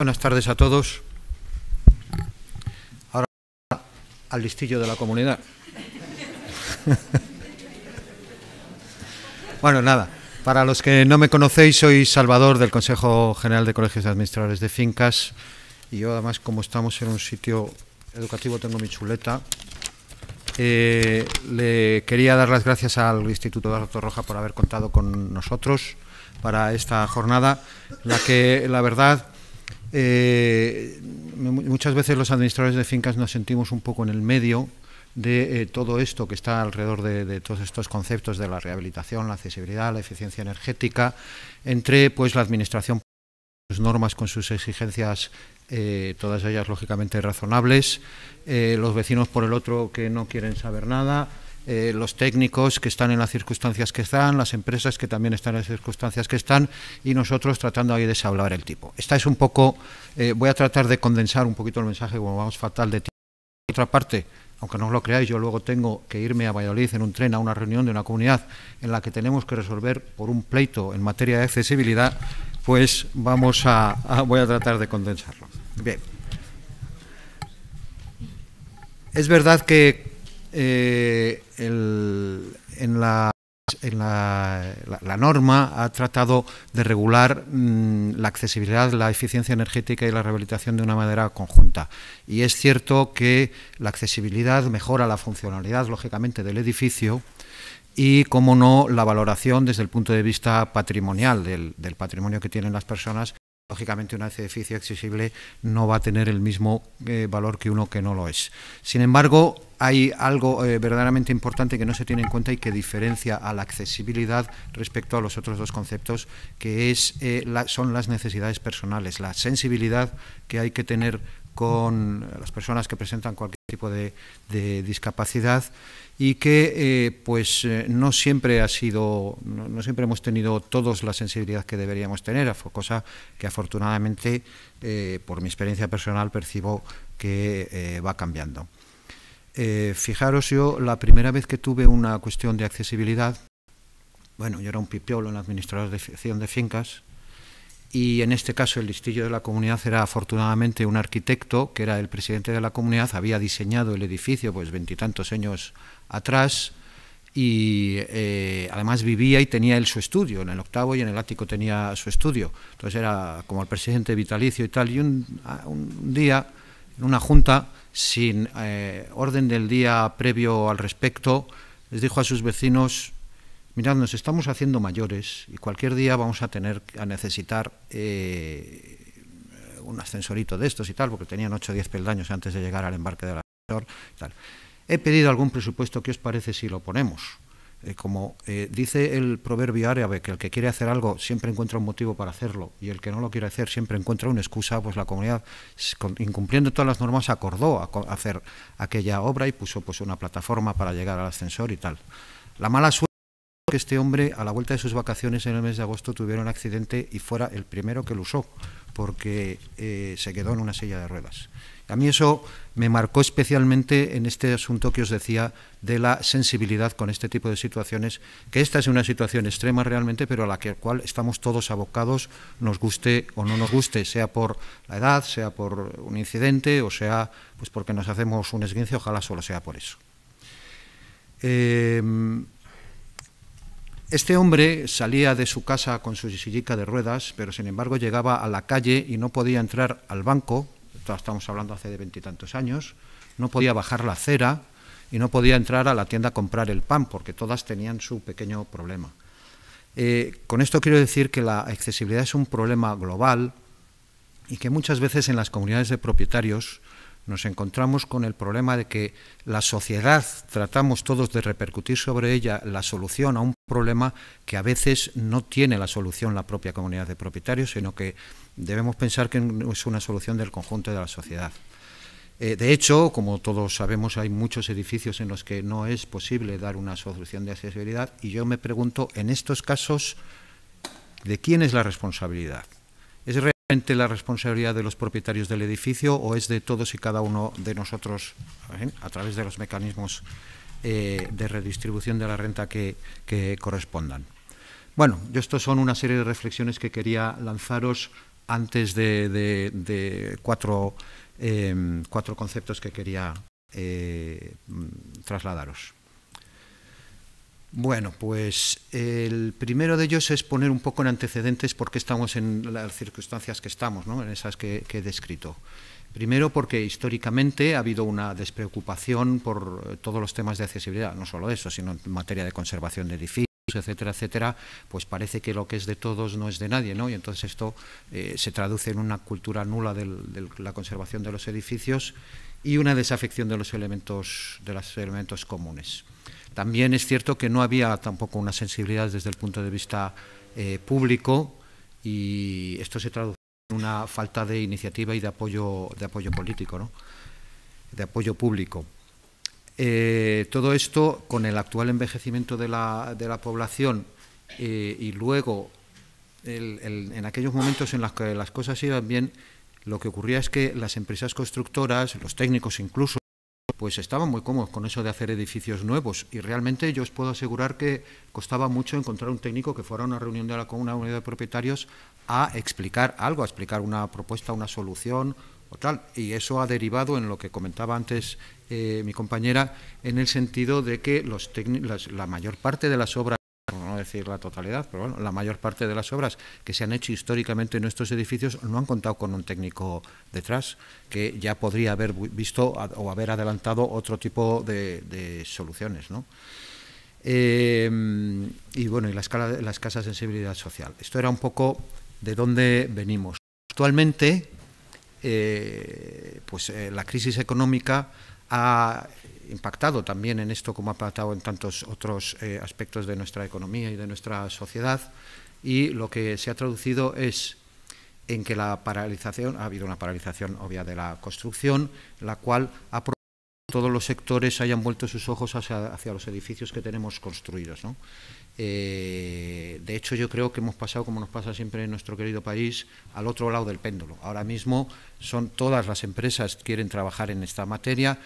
Buenas tardes a todos. Ahora al listillo de la comunidad. bueno, nada. Para los que no me conocéis, soy Salvador del Consejo General de Colegios de Administradores de Fincas. Y yo, además, como estamos en un sitio educativo, tengo mi chuleta. Eh, le quería dar las gracias al Instituto de Arto Roja por haber contado con nosotros para esta jornada, la que, la verdad, eh, muchas veces los administradores de fincas nos sentimos un poco en el medio de eh, todo esto que está alrededor de, todos estos conceptos de la rehabilitación, la accesibilidad, la eficiencia energética, entre pues la administración sus normas con sus exigencias, eh, todas ellas lógicamente razonables, los vecinos por el otro que no quieren saber nada, eh, los técnicos que están en las circunstancias que están, las empresas que también están en las circunstancias que están y nosotros tratando ahí de hablar el tipo. Esta es un poco, eh, voy a tratar de condensar un poquito el mensaje, como vamos fatal de tiempo. otra parte, aunque no os lo creáis, yo luego tengo que irme a Valladolid en un tren a una reunión de una comunidad en la que tenemos que resolver por un pleito en materia de accesibilidad, pues vamos a, a voy a tratar de condensarlo. Bien. Es verdad que eh, en la norma ha tratado de regular mm, la accesibilidad, la eficiencia energética y la rehabilitación de una manera conjunta. Y es cierto que la accesibilidad mejora la funcionalidad, lógicamente, del edificio y, como no, la valoración desde el punto de vista patrimonial del patrimonio que tienen las personas Lógicamente un edificio accesible no va a tener el mismo eh, valor que uno que no lo es. Sin embargo, hay algo eh, verdaderamente importante que no se tiene en cuenta y que diferencia a la accesibilidad respecto a los otros dos conceptos, que es, eh, son las necesidades personales, la sensibilidad que hay que tener con eh, las personas que presentan cualquier tipo de, discapacidad y que eh, pues eh, no siempre ha sido no, siempre hemos tenido todos la sensibilidad que deberíamos tener cosa que afortunadamente por mi experiencia personal percibo que va cambiando fijaros yo la primera vez que tuve una cuestión de accesibilidad bueno yo era un pipiolo en la administración de fincas y en este caso el listillo de la comunidad era afortunadamente un arquitecto que era el presidente de la comunidad, había diseñado el edificio pues veintitantos años atrás y eh, además vivía y tenía él su estudio, en el octavo y en el ático tenía su estudio, entonces era como el presidente vitalicio y tal, y un, día en una junta sin eh, orden del día previo al respecto, les dijo a sus vecinos mirad, nos estamos haciendo mayores y cualquier día vamos a tener a necesitar eh, un ascensorito de estos y tal, porque tenían 8 o 10 peldaños antes de llegar al embarque del ascensor. Y tal. He pedido algún presupuesto, ¿qué os parece si lo ponemos? Eh, como eh, dice el proverbio árabe, que el que quiere hacer algo siempre encuentra un motivo para hacerlo y el que no lo quiere hacer siempre encuentra una excusa, pues la comunidad, incumpliendo todas las normas, acordó hacer aquella obra y puso pues, una plataforma para llegar al ascensor y tal. La mala suerte que este hombre, a la vuelta de sus vacaciones en el mes de agosto, tuviera un accidente y fuera el primero que lo usó, porque eh, se quedó en una silla de ruedas. A mí eso me marcó especialmente en este asunto que os decía de la sensibilidad con este tipo de situaciones, que esta es una situación extrema realmente, pero a la que, cual estamos todos abocados, nos guste o no nos guste, sea por la edad, sea por un incidente o sea pues porque nos hacemos un esguince, ojalá solo sea por eso. Eh, este hombre salía de su casa con su sillica de ruedas, pero sin embargo llegaba a la calle y no podía entrar al banco, estamos hablando hace de veintitantos años, no podía bajar la acera y no podía entrar a la tienda a comprar el pan, porque todas tenían su pequeño problema. Eh, con esto quiero decir que la accesibilidad es un problema global y que muchas veces en las comunidades de propietarios nos encontramos con el problema de que la sociedad tratamos todos de repercutir sobre ella la solución a un problema que a veces no tiene la solución la propia comunidad de propietarios, sino que debemos pensar que es una solución del conjunto de la sociedad. Eh, de hecho, como todos sabemos, hay muchos edificios en los que no es posible dar una solución de accesibilidad y yo me pregunto, en estos casos, ¿de quién es la responsabilidad? ¿Es realmente la responsabilidad de los propietarios del edificio o es de todos y cada uno de nosotros eh, a través de los mecanismos eh, de redistribución de la renta que, correspondan. Bueno, yo estos son una serie de reflexiones que quería lanzaros antes de, em, cuatro, conceptos que quería eh, trasladaros. Bueno, pues el primero de ellos es poner un poco en antecedentes por qué estamos en las circunstancias que estamos, ¿no? en esas que he descrito. Primero porque históricamente ha habido una despreocupación por eh, todos los temas de accesibilidad, no solo eso, sino en materia de conservación de edificios etcétera, etcétera, pues parece que lo que es de todos no es de nadie, ¿no? Y entonces esto eh, se traduce en una cultura nula de la conservación de los edificios y una desafección de los elementos, de los elementos comunes. También es cierto que no había tampoco una sensibilidad desde el punto de vista eh, público y esto se traduce una falta de iniciativa y de apoyo, de apoyo político, ¿no? de apoyo público. Eh, todo esto, con el actual envejecimiento de la, de la población eh, y luego en aquellos momentos en los que las cosas iban bien, lo que ocurría es que las empresas constructoras, los técnicos incluso, pues estaban muy cómodos con eso de hacer edificios nuevos y realmente yo os puedo asegurar que costaba mucho encontrar un técnico que fuera a una reunión de la una unidad de propietarios a explicar algo, a explicar una propuesta, una solución o tal. Y eso ha derivado en lo que comentaba antes eh, mi compañera, en el sentido de que los la mayor parte de las obras decir la totalidad, pero bueno, la mayor parte de las obras que se han hecho históricamente en estos edificios no han contado con un técnico detrás, que ya podría haber visto o haber adelantado otro tipo de, soluciones, eh, y bueno, y la escala de la escasa sensibilidad social. Esto era un poco de dónde venimos. Actualmente, eh, pues eh, la crisis económica ha impactado también en esto como ha impactado en tantos otros eh, aspectos de nuestra economía y de nuestra sociedad. Y lo que se ha traducido es en que la paralización, ha habido una paralización obvia de la construcción, la cual ha provocado que todos los sectores hayan vuelto sus ojos hacia, los edificios que tenemos construidos. ¿no? Eh, de hecho, yo creo que hemos pasado, como nos pasa siempre en nuestro querido país, al otro lado del péndulo. Ahora mismo son todas las empresas quieren trabajar en esta materia,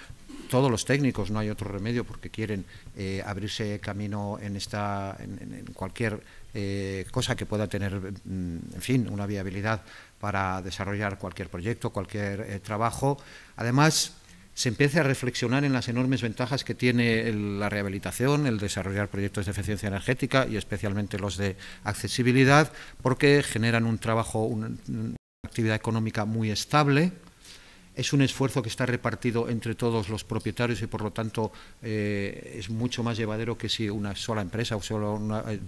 todos los técnicos, no hay otro remedio porque quieren eh, abrirse camino en, esta, en, cualquier eh, cosa que pueda tener, mm, en fin, una viabilidad para desarrollar cualquier proyecto, cualquier eh, trabajo. Además, se empiece a reflexionar en las enormes ventajas que tiene la rehabilitación, el desarrollar proyectos de eficiencia energética y especialmente los de accesibilidad, porque generan un trabajo, una actividad económica muy estable, es un esfuerzo que está repartido entre todos los propietarios y por lo tanto eh, es mucho más llevadero que si una sola empresa o solo eh,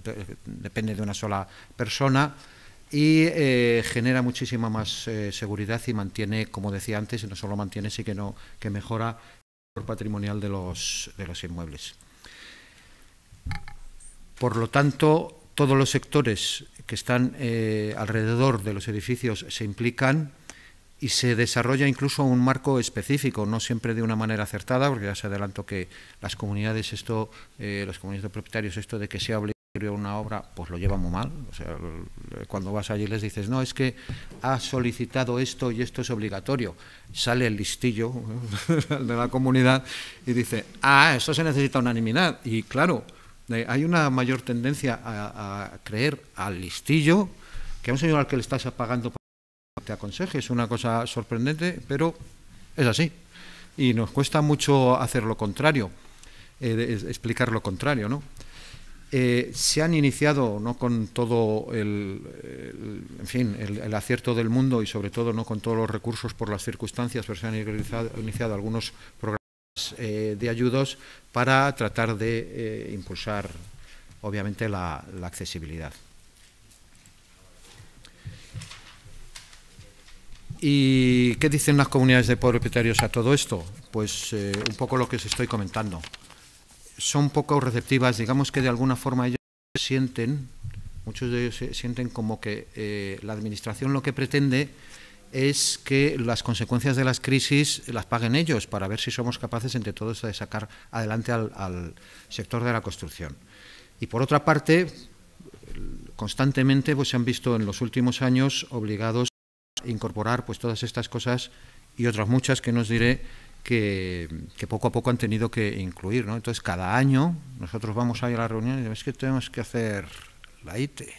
depende de una sola persona y eh, genera muchísima más seguridad y mantiene, como decía antes, no solo mantiene, sino que, mejora el valor patrimonial de los, de los inmuebles. Por lo tanto, todos los sectores que están alrededor de los edificios se implican y se desarrolla incluso un marco específico, no siempre de una manera acertada, porque ya se adelanto que las comunidades esto, eh, comunidades de propietarios esto de que sea obligatorio una obra, pues lo lleva muy mal. O sea, eh, cuando vas allí les dices, no, es que ha solicitado esto y esto es obligatorio. Sale el listillo de la comunidad y dice, ah, esto se necesita unanimidad. Y claro, hay una mayor tendencia a, creer al listillo que a un señor al que le estás apagando te aconseje. Es una cosa sorprendente, pero es así. Y nos cuesta mucho hacer lo contrario, eh, explicar lo contrario, eh, se han iniciado no con todo el, en fin el, acierto del mundo y sobre todo no con todos los recursos por las circunstancias pero se han iniciado, algunos programas eh, de ayudos para tratar de impulsar obviamente la accesibilidad. ¿Y qué dicen las comunidades de propietarios a todo esto? Pues eh, un poco lo que os estoy comentando. Son poco receptivas, digamos que de alguna forma ellos sienten, muchos de ellos sienten como que eh, la Administración lo que pretende es que las consecuencias de las crisis las paguen ellos para ver si somos capaces entre todos de sacar adelante al, sector de la construcción. Y por otra parte, constantemente pues, se han visto en los últimos años obligados incorporar pues todas estas cosas y otras muchas que nos diré que, poco a poco han tenido que incluir. Entonces, cada año nosotros vamos a ir a la reunión y es que tenemos que hacer la ITE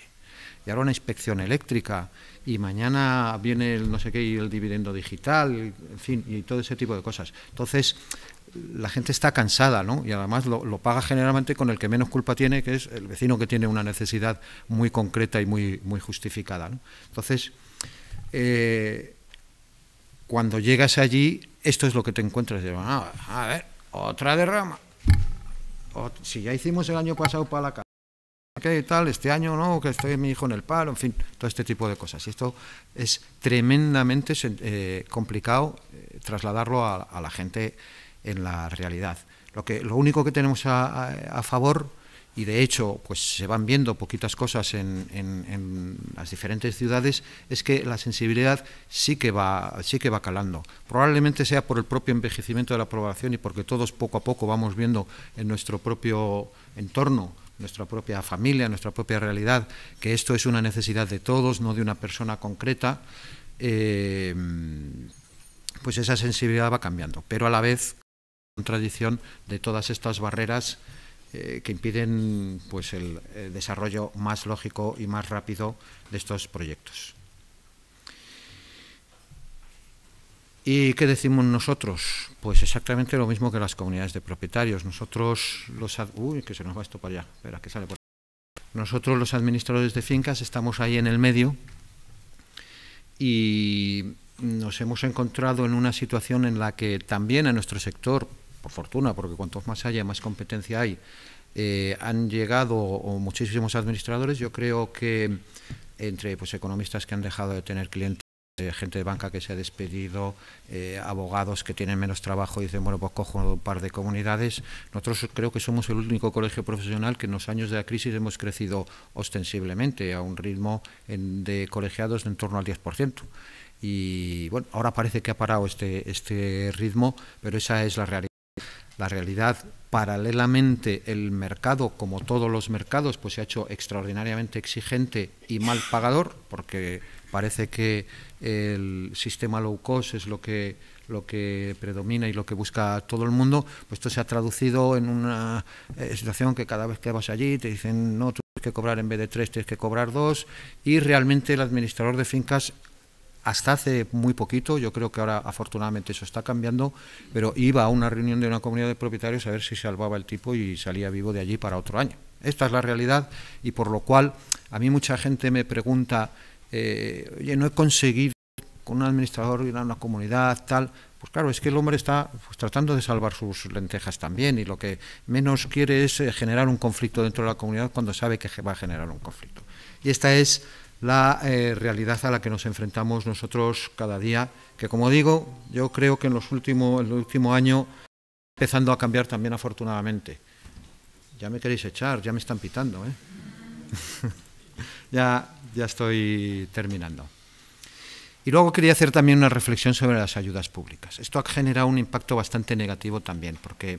y ahora una inspección eléctrica y mañana viene el no sé qué el dividendo digital, en fin, y todo ese tipo de cosas. Entonces, la gente está cansada, ¿no? Y además lo, paga generalmente con el que menos culpa tiene, que es el vecino que tiene una necesidad muy concreta y muy, muy justificada. Entonces, eh, cuando llegas allí, esto es lo que te encuentras. Ah, a ver, otra derrama. si ya hicimos el año pasado para la casa, ¿qué tal? Este año no, que estoy mi hijo en el palo? en fin, todo este tipo de cosas. Y esto es tremendamente eh, complicado eh, trasladarlo a, la gente en la realidad. Lo, que, lo único que tenemos a, a favor y de hecho pues se van viendo poquitas cosas en, las diferentes ciudades es que la sensibilidad sí que va sí que va calando probablemente sea por el propio envejecimiento de la población y porque todos poco a poco vamos viendo en nuestro propio entorno nuestra propia familia nuestra propia realidad que esto es una necesidad de todos no de una persona concreta em, pues esa sensibilidad va cambiando pero a la vez contradicción de todas estas barreras eh, que impiden pues, el, eh, desarrollo más lógico y más rápido de estos proyectos. ¿Y qué decimos nosotros? Pues exactamente lo mismo que las comunidades de propietarios. Nosotros los... que se nos va esto para allá. Nosotros los administradores de fincas estamos ahí en el medio y nos hemos encontrado en una situación en la que también en nuestro sector por fortuna, porque cuanto más haya, más competencia hay, eh, han llegado muchísimos administradores. Yo creo que entre pues, economistas que han dejado de tener clientes, eh, gente de banca que se ha despedido, eh, abogados que tienen menos trabajo y dicen, bueno, pues cojo un par de comunidades. Nosotros creo que somos el único colegio profesional que en los años de la crisis hemos crecido ostensiblemente a un ritmo de colegiados de en torno al 10%. Y bueno, ahora parece que ha parado este, este ritmo, pero esa es la realidad. La realidad, paralelamente, el mercado, como todos los mercados, pues se ha hecho extraordinariamente exigente y mal pagador, porque parece que el sistema low cost es lo que lo que predomina y lo que busca todo el mundo, pues esto se ha traducido en una eh, situación que cada vez que vas allí te dicen, no, tú tienes que cobrar en vez de tres, tienes que cobrar dos, y realmente el administrador de fincas hasta hace muy poquito, yo creo que ahora afortunadamente eso está cambiando, pero iba a una reunión de una comunidad de propietarios a ver si salvaba el tipo y salía vivo de allí para otro año. Esta es la realidad y por lo cual a mí mucha gente me pregunta, eh, oye, no he conseguido con un administrador ir a una comunidad, tal, pues claro, es que el hombre está pues, tratando de salvar sus lentejas también y lo que menos quiere es eh, generar un conflicto dentro de la comunidad cuando sabe que va a generar un conflicto. Y esta es la eh, realidad a la que nos enfrentamos nosotros cada día, que como digo, yo creo que en los últimos, el último año empezando a cambiar también afortunadamente. Ya me queréis echar, ya me están pitando, ¿eh? ya, ya estoy terminando. Y luego quería hacer también una reflexión sobre las ayudas públicas. Esto ha generado un impacto bastante negativo también, porque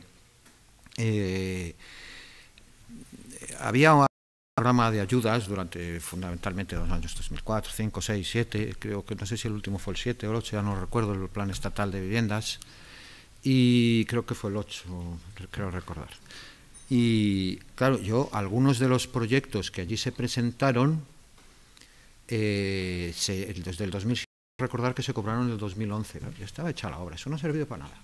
eh, había programa de ayudas durante fundamentalmente los años 2004, 5, 6, 7, creo que no sé si el último fue el 7 o el 8, ya no recuerdo, el plan estatal de viviendas, y creo que fue el 8, creo recordar. Y claro, yo algunos de los proyectos que allí se presentaron, eh, desde el 2007, recordar que se cobraron en el 2011, ya estaba hecha la obra, eso no ha servido para nada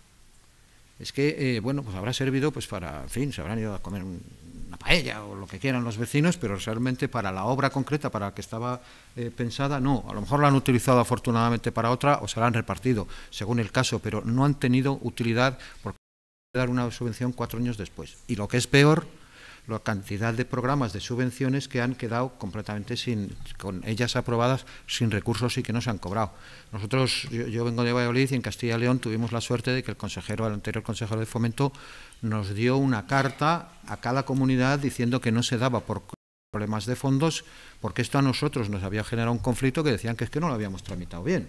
es que, eh, bueno, pues habrá servido pues para, en fin, se habrán ido a comer una paella o lo que quieran los vecinos, pero realmente para la obra concreta para la que estaba eh, pensada, no. A lo mejor la han utilizado afortunadamente para otra o se la han repartido, según el caso, pero no han tenido utilidad porque dar una subvención cuatro años después. Y lo que es peor, la cantidad de programas de subvenciones que han quedado completamente sin, con ellas aprobadas sin recursos y que no se han cobrado. Nosotros, yo, vengo de Valladolid y en Castilla y León tuvimos la suerte de que el consejero, el anterior consejero de fomento, nos dio una carta a cada comunidad diciendo que no se daba por problemas de fondos, porque esto a nosotros nos había generado un conflicto que decían que es que no lo habíamos tramitado bien.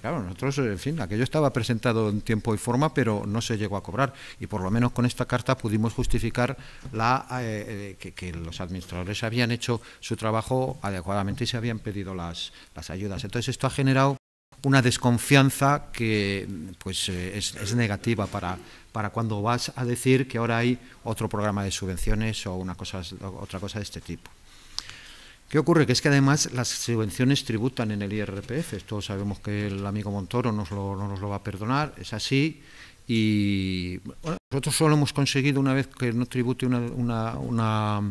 Claro, nosotros, eh, en fin, aquello estaba presentado en tiempo y forma, pero no se llegó a cobrar. Y por lo menos con esta carta pudimos justificar eh, eh, que, los administradores habían hecho su trabajo adecuadamente y se habían pedido las, ayudas. Entonces, esto ha generado una desconfianza que pues, es, negativa para, para cuando vas a decir que ahora hay otro programa de subvenciones o una cosa, otra cosa de este tipo. ¿Qué ocurre? Que es que además las subvenciones tributan en el IRPF. Todos sabemos que el amigo Montoro no nos lo va a perdonar, es así. Y nosotros solo hemos conseguido una vez que no tribute una,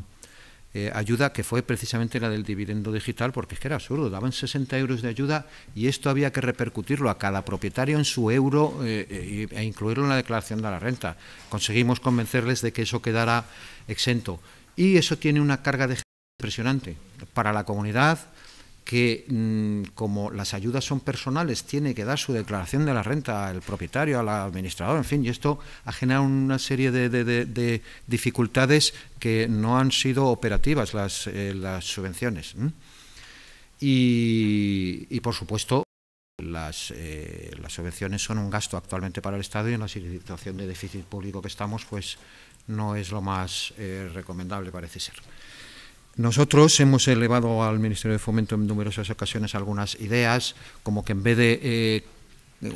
eh, ayuda que fue precisamente la del dividendo digital, porque es que era absurdo, daban 60 euros de ayuda y esto había que repercutirlo a cada propietario en su euro eh, eh, e incluirlo en la declaración de la renta. Conseguimos convencerles de que eso quedara exento. Y eso tiene una carga de impresionante para la comunidad que mm, como las ayudas son personales, tiene que dar su declaración de la renta al propietario, al administrador, en fin, y esto ha generado una serie de, dificultades que no han sido operativas las, eh, subvenciones. Y, por supuesto, eh, las, subvenciones son un gasto actualmente para el Estado y en la situación de déficit público que estamos, pues no es lo más eh, recomendable, parece ser. Nosotros hemos elevado al Ministerio de Fomento en numerosas ocasiones algunas ideas, como que en vez de eh,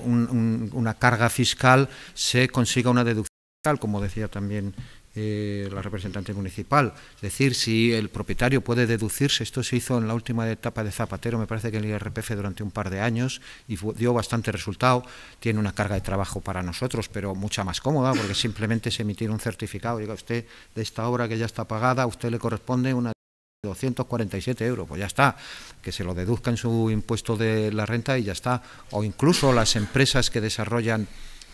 una carga fiscal se consiga una deducción fiscal, como decía también eh, la representante municipal. Es decir, si el propietario puede deducirse, esto se hizo en la última etapa de Zapatero, me parece que el IRPF durante un par de años, y dio bastante resultado, tiene una carga de trabajo para nosotros, pero mucha más cómoda, porque simplemente se emitir un certificado, diga usted, de esta obra que ya está pagada, a usted le corresponde una 247 euros, pues ya está, que se lo deduzca en su impuesto de la renta y ya está. O incluso las empresas que desarrollan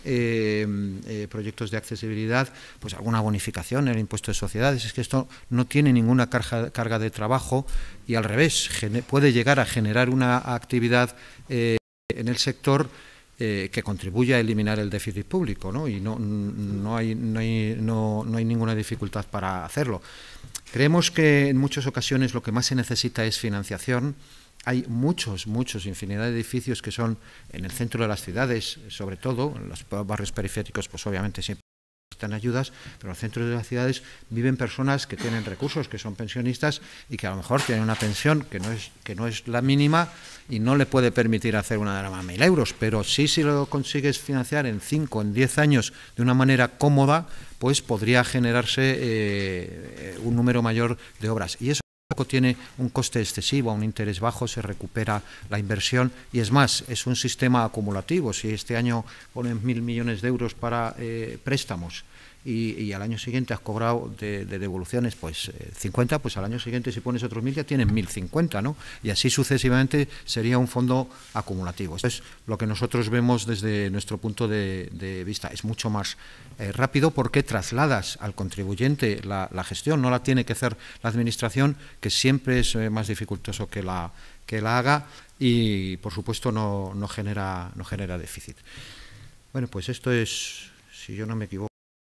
eh, eh, proyectos de accesibilidad, pues alguna bonificación en el impuesto de sociedades. Es que esto no tiene ninguna carga, de trabajo y al revés, puede llegar a generar una actividad eh, en el sector. que contribuya a eliminar el déficit público, Y no, no, hay, no, hay, no hay ninguna dificultad para hacerlo. Creemos que en muchas ocasiones lo que más se necesita es financiación. Hay muchos, muchos, infinidad de edificios que son en el centro de las ciudades, sobre todo, en los barrios periféricos, pues obviamente siempre necesitan ayudas, pero en los centros de las ciudades viven personas que tienen recursos, que son pensionistas y que a lo mejor tienen una pensión que no es, que no es la mínima y no le puede permitir hacer una de a mil euros, pero sí si lo consigues financiar en cinco, en diez años de una manera cómoda, pues podría generarse eh, eh, un número mayor de obras. Y eso tiene un coste excesivo, un interés bajo se recupera la inversión y es más, es un sistema acumulativo. Si este año ponen mil millones de euros para eh, préstamos, y, al año siguiente has cobrado de, devoluciones pues 50, eh, pues al año siguiente si pones otros 1.000 ya tienes 1.050, ¿no? Y así sucesivamente sería un fondo acumulativo. Esto es lo que nosotros vemos desde nuestro punto de, vista. Es mucho más eh, rápido porque trasladas al contribuyente la, gestión, no la tiene que hacer la Administración, que siempre es eh, más dificultoso que la, que la haga y, por supuesto, no, no, genera, no genera déficit. Bueno, pues esto es, si yo no me equivoco,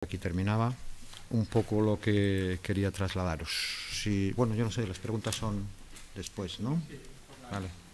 Aquí terminaba un poco lo que quería trasladaros. bueno, yo no sé, las preguntas son después, ¿no? Vale.